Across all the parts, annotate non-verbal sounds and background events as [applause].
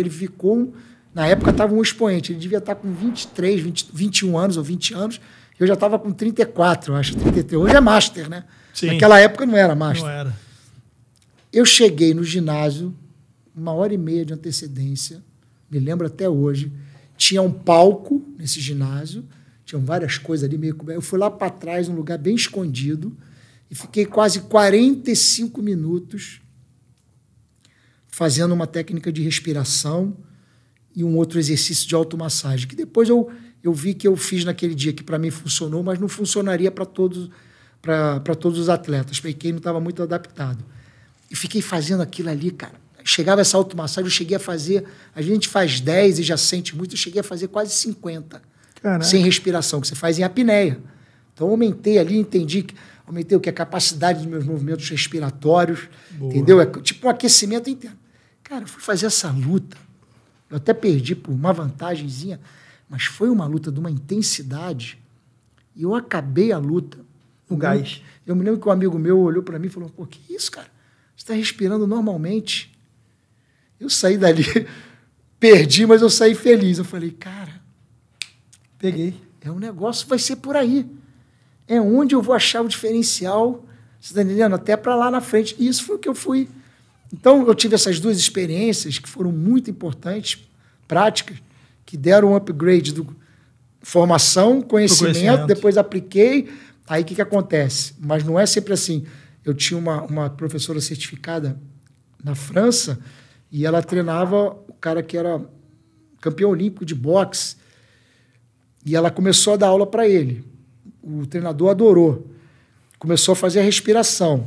Ele ficou, na época estava um expoente, ele devia estar tá com 23, 20, 21 anos ou 20 anos, eu já estava com 34, acho, 33. Hoje é master, né? Sim. Naquela época não era master. Não era. Eu cheguei no ginásio, uma hora e meia de antecedência, me lembro até hoje, tinha um palco nesse ginásio, tinham várias coisas ali meio... Eu fui lá para trás, um lugar bem escondido, e fiquei quase 45 minutos fazendo uma técnica de respiração e um outro exercício de automassagem, que depois eu, eu vi que eu fiz naquele dia, que para mim funcionou, mas não funcionaria para todos para todos os atletas, porque quem não estava muito adaptado. E fiquei fazendo aquilo ali, cara. Chegava essa automassagem, eu cheguei a fazer, a gente faz 10 e já sente muito, eu cheguei a fazer quase 50. Caraca. Sem respiração, que você faz em apneia. Então aumentei ali, entendi que aumentei o que? A capacidade dos meus movimentos respiratórios, Boa. entendeu? É tipo um aquecimento interno. Cara, eu fui fazer essa luta. Eu até perdi por uma vantagemzinha, mas foi uma luta de uma intensidade. E eu acabei a luta. No gás. Eu me lembro que um amigo meu olhou para mim e falou: pô, que isso, cara? Você está respirando normalmente. Eu saí dali, [laughs] perdi, mas eu saí feliz. Eu falei: cara. Peguei. É, é um negócio, vai ser por aí. É onde eu vou achar o diferencial, você está entendendo? Até para lá na frente. E isso foi o que eu fui então, eu tive essas duas experiências que foram muito importantes, práticas, que deram um upgrade do formação, conhecimento, conhecimento. depois apliquei. Aí o que, que acontece? Mas não é sempre assim. Eu tinha uma, uma professora certificada na França e ela treinava o cara que era campeão olímpico de boxe. E ela começou a dar aula para ele. O treinador adorou. Começou a fazer a respiração.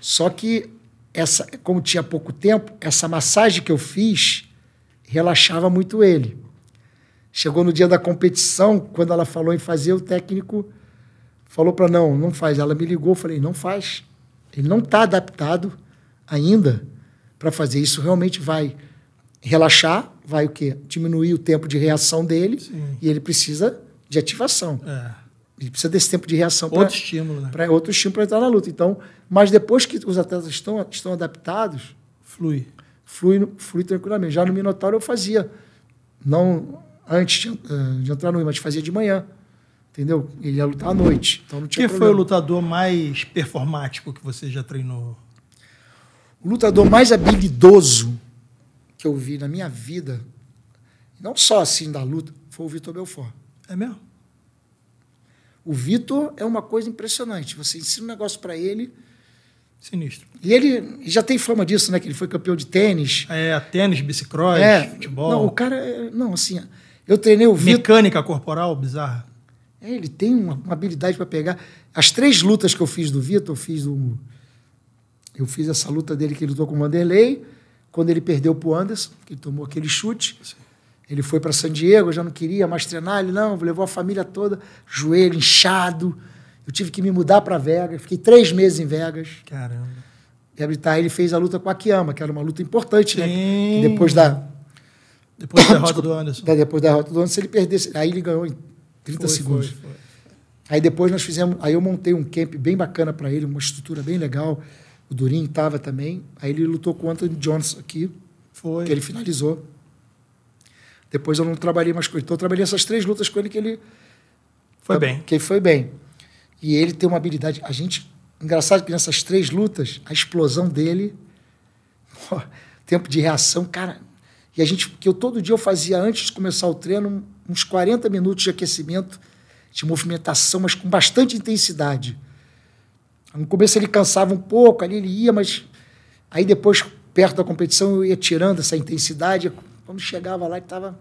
Só que essa, como tinha pouco tempo, essa massagem que eu fiz relaxava muito ele. Chegou no dia da competição, quando ela falou em fazer, o técnico falou para não, não faz. Ela me ligou, falei, não faz. Ele não está adaptado ainda para fazer isso. Realmente vai relaxar, vai o quê? Diminuir o tempo de reação dele Sim. e ele precisa de ativação. É. Ele precisa desse tempo de reação. Outro pra, estímulo, né? Pra, outro estímulo para entrar na luta. Então, mas depois que os atletas estão, estão adaptados... Flui. Flui, flui tranquilamente. Já no Minotauro eu fazia. Não antes de, uh, de entrar no mas fazia de manhã. Entendeu? Ele ia lutar à noite. Então não tinha que problema. foi o lutador mais performático que você já treinou? O lutador mais habilidoso que eu vi na minha vida, não só assim da luta, foi o Vitor Belfort. É mesmo? O Vitor é uma coisa impressionante. Você ensina um negócio para ele. Sinistro. E ele já tem fama disso, né? Que ele foi campeão de tênis. É, tênis, bicicross, é, futebol. Não, o cara. É, não, assim. Eu treinei o Vitor. Mecânica corporal bizarra. É, ele tem uma, uma habilidade para pegar. As três lutas que eu fiz do Vitor, eu fiz um, eu fiz essa luta dele que ele lutou com o Vanderlei, quando ele perdeu para o Anderson, que ele tomou aquele chute. Sim. Ele foi para San Diego, eu já não queria mais treinar. Ele, não, levou a família toda, joelho inchado. Eu tive que me mudar para Vegas. Fiquei três meses em Vegas. Caramba. Reabilitar. Ele fez a luta com a Kiama, que era uma luta importante, né? Sim. né? Que depois [coughs] da. Depois da derrota do Anderson. depois da derrota do Anderson, ele perdesse. Aí ele ganhou em 30 foi, segundos. Foi, foi. Aí depois nós fizemos. Aí eu montei um camp bem bacana para ele, uma estrutura bem legal. O Durinho estava também. Aí ele lutou com o Anthony Johnson aqui. Foi. Que ele finalizou. Depois eu não trabalhei mais com ele. Então eu trabalhei essas três lutas com ele que ele. Foi tá bem. Que ele foi bem. E ele tem uma habilidade. A gente. Engraçado que nessas três lutas, a explosão dele. [laughs] tempo de reação, cara. E a gente. Que eu todo dia eu fazia, antes de começar o treino, uns 40 minutos de aquecimento, de movimentação, mas com bastante intensidade. No começo ele cansava um pouco, ali ele ia, mas. Aí depois, perto da competição, eu ia tirando essa intensidade, quando chegava lá, ele estava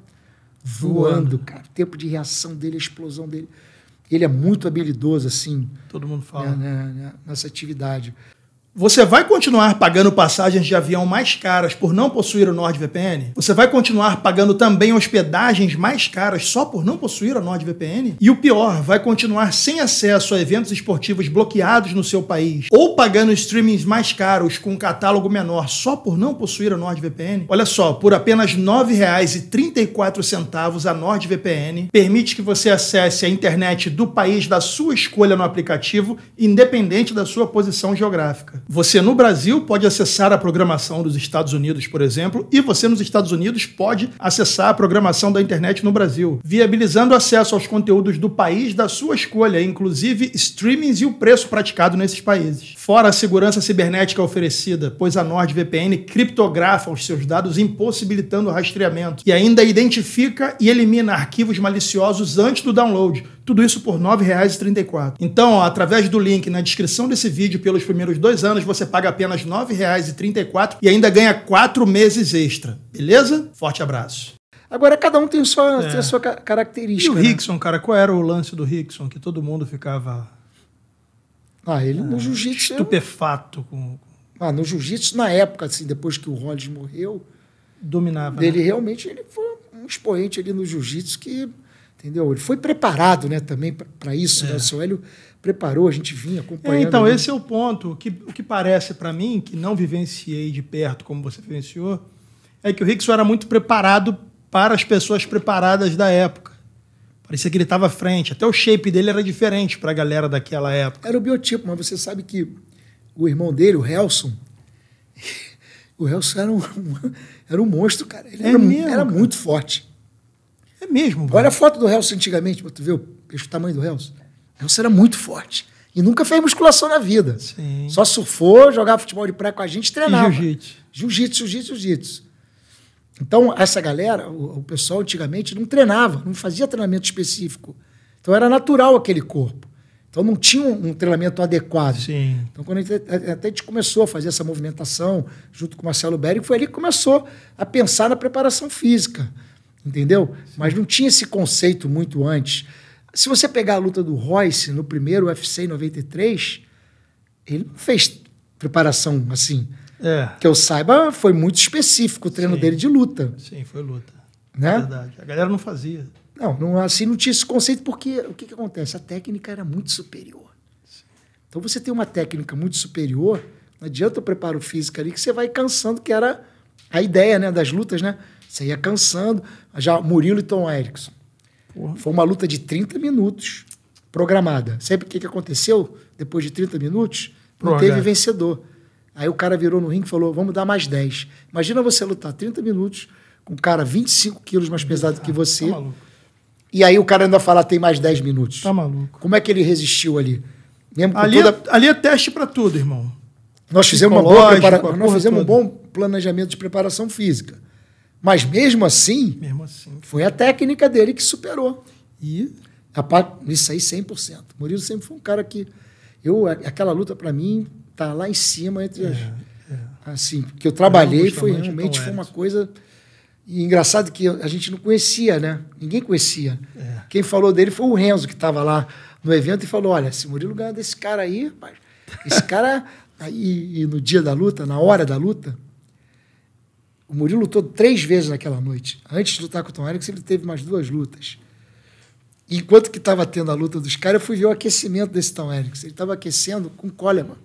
voando, cara. O tempo de reação dele, a explosão dele. Ele é muito habilidoso, assim. Todo mundo fala. Né, né, né nessa atividade. Você vai continuar pagando passagens de avião mais caras por não possuir o NordVPN? Você vai continuar pagando também hospedagens mais caras só por não possuir a NordVPN? E o pior, vai continuar sem acesso a eventos esportivos bloqueados no seu país ou pagando streamings mais caros com um catálogo menor só por não possuir a NordVPN? Olha só, por apenas R$ 9,34 a NordVPN permite que você acesse a internet do país da sua escolha no aplicativo, independente da sua posição geográfica. Você no Brasil pode acessar a programação dos Estados Unidos, por exemplo, e você nos Estados Unidos pode acessar a programação da internet no Brasil, viabilizando acesso aos conteúdos do país da sua escolha, inclusive streamings e o preço praticado nesses países. Fora a segurança cibernética oferecida, pois a NordVPN criptografa os seus dados impossibilitando o rastreamento e ainda identifica e elimina arquivos maliciosos antes do download tudo isso por R$ 9,34. Então, ó, através do link na descrição desse vídeo, pelos primeiros dois anos, você paga apenas R$ 9,34 e ainda ganha quatro meses extra. Beleza? Forte abraço. Agora, cada um tem, sua, é. tem a sua característica. E o né? Rickson, cara, qual era o lance do Rickson? Que todo mundo ficava. Ah, ele ah, é, no jiu-jitsu. Estupefato com. Ah, no jiu-jitsu, na época, assim, depois que o Rollins morreu. Dominava. Ele né? realmente ele foi um expoente ali no jiu-jitsu que entendeu? Ele foi preparado né, também para isso, né? é. né? o seu Hélio preparou, a gente vinha acompanhando. É, então, né? esse é o ponto. O que, o que parece para mim, que não vivenciei de perto como você vivenciou, é que o Rickson era muito preparado para as pessoas preparadas da época. Parecia que ele estava à frente. Até o shape dele era diferente para a galera daquela época. Era o biotipo, mas você sabe que o irmão dele, o Helson, [laughs] o Helson era um, [laughs] era um monstro, cara. Ele é era, mesmo, era cara. muito forte. É Olha a foto do Helso antigamente, para tu ver o, o tamanho do Helso. O Helso era muito forte. E nunca fez musculação na vida. Sim. Só surfou, jogava futebol de praia com a gente, treinava. Jiu-jitsu. Jiu-jitsu, jiu-jitsu, jiu-jitsu. Então, essa galera, o, o, pessoal antigamente não treinava, não fazia treinamento específico. Então, era natural aquele corpo. Então, não tinha um, um treinamento adequado. Sim. Então, quando a gente, até a gente começou a fazer essa movimentação junto com o Marcelo Beric, foi ali que começou a pensar na preparação física entendeu? Sim. Mas não tinha esse conceito muito antes. Se você pegar a luta do Royce no primeiro UFC em 93, ele não fez preparação assim. É. Que eu saiba, foi muito específico o treino Sim. dele de luta. Sim, foi luta. Né? É verdade. A galera não fazia. Não, não, assim não tinha esse conceito, porque o que, que acontece? A técnica era muito superior. Sim. Então você tem uma técnica muito superior, não adianta o preparo físico ali, que você vai cansando, que era a ideia né, das lutas, né? Você ia cansando. Já Murilo e Tom Erickson. Porra. Foi uma luta de 30 minutos programada. Sabe o que, que aconteceu depois de 30 minutos? Não Pro teve H. É. vencedor. Aí o cara virou no ringue e falou: vamos dar mais 10. Imagina você lutar 30 minutos com um cara 25 quilos mais pesado ah, que tá você. Tá maluco. E aí o cara ainda falar tem mais 10 minutos. Tá maluco. Como é que ele resistiu ali? ali, é toda... é, ali é teste para tudo, irmão. Nós fizemos, uma boa prepara... Nós fizemos um bom planejamento de preparação física. Mas mesmo assim, mesmo assim, foi a técnica dele que superou. E Rapaz, isso aí 100%. Murilo sempre foi um cara que eu aquela luta para mim tá lá em cima entre é, as, é. assim, que eu trabalhei foi realmente foi uma coisa e engraçado que a gente não conhecia, né? Ninguém conhecia. É. Quem falou dele foi o Renzo que estava lá no evento e falou: "Olha, se Murilo ganhar desse cara aí, rapaz, esse cara aí e no dia da luta, na hora da luta, o Murilo lutou três vezes naquela noite. Antes de lutar com o Tom Erickson, ele teve mais duas lutas. enquanto que estava tendo a luta dos caras, eu fui ver o aquecimento desse Tom Erickson. Ele estava aquecendo com Coleman.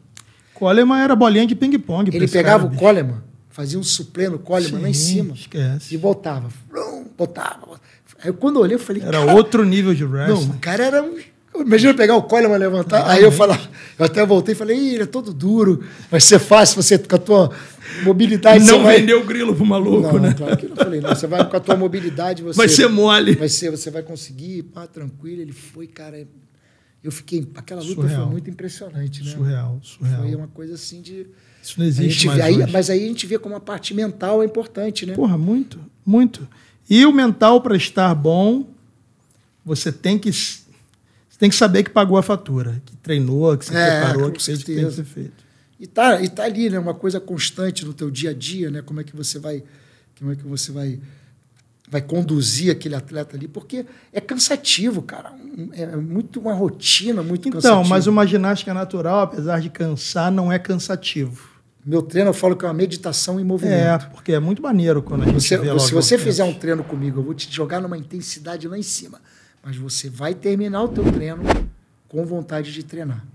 Coleman era bolinha de ping-pong. Ele pegava cara, o Coleman, fazia um suplê no Coleman Sim, lá em cima. Esquece. E voltava. Voltava. Aí quando eu olhei, eu falei. Era outro nível de wrestling. Não, o cara era um Imagina pegar o Coleman levantar. aí eu falava, eu até voltei e falei, Ih, ele é todo duro, vai ser fácil você com a tua mobilidade. Não vai... vendeu o grilo pro maluco, não, né? Claro que não falei, não. Você vai com a tua mobilidade, você. Vai ser mole. Vai ser, você vai conseguir, pá, tranquilo. Ele foi, cara. Eu fiquei. Aquela luta surreal. foi muito impressionante, né? Surreal, surreal. Foi uma coisa assim de. Isso não existe. Mais vê, aí, mas aí a gente vê como a parte mental é importante, né? Porra, muito, muito. E o mental, para estar bom, você tem que tem que saber que pagou a fatura, que treinou, que se é, preparou, que fez o que tem que ser feito. E tá, e tá ali, né? Uma coisa constante no teu dia a dia, né? Como é que você vai, como é que você vai, vai conduzir aquele atleta ali? Porque é cansativo, cara. É muito uma rotina, muito então, cansativo. Então, mas uma ginástica natural, apesar de cansar, não é cansativo. Meu treino eu falo que é uma meditação em movimento. É, porque é muito maneiro quando a gente você, vê Se você fizer um treino comigo, eu vou te jogar numa intensidade lá em cima. Mas você vai terminar o teu treino com vontade de treinar.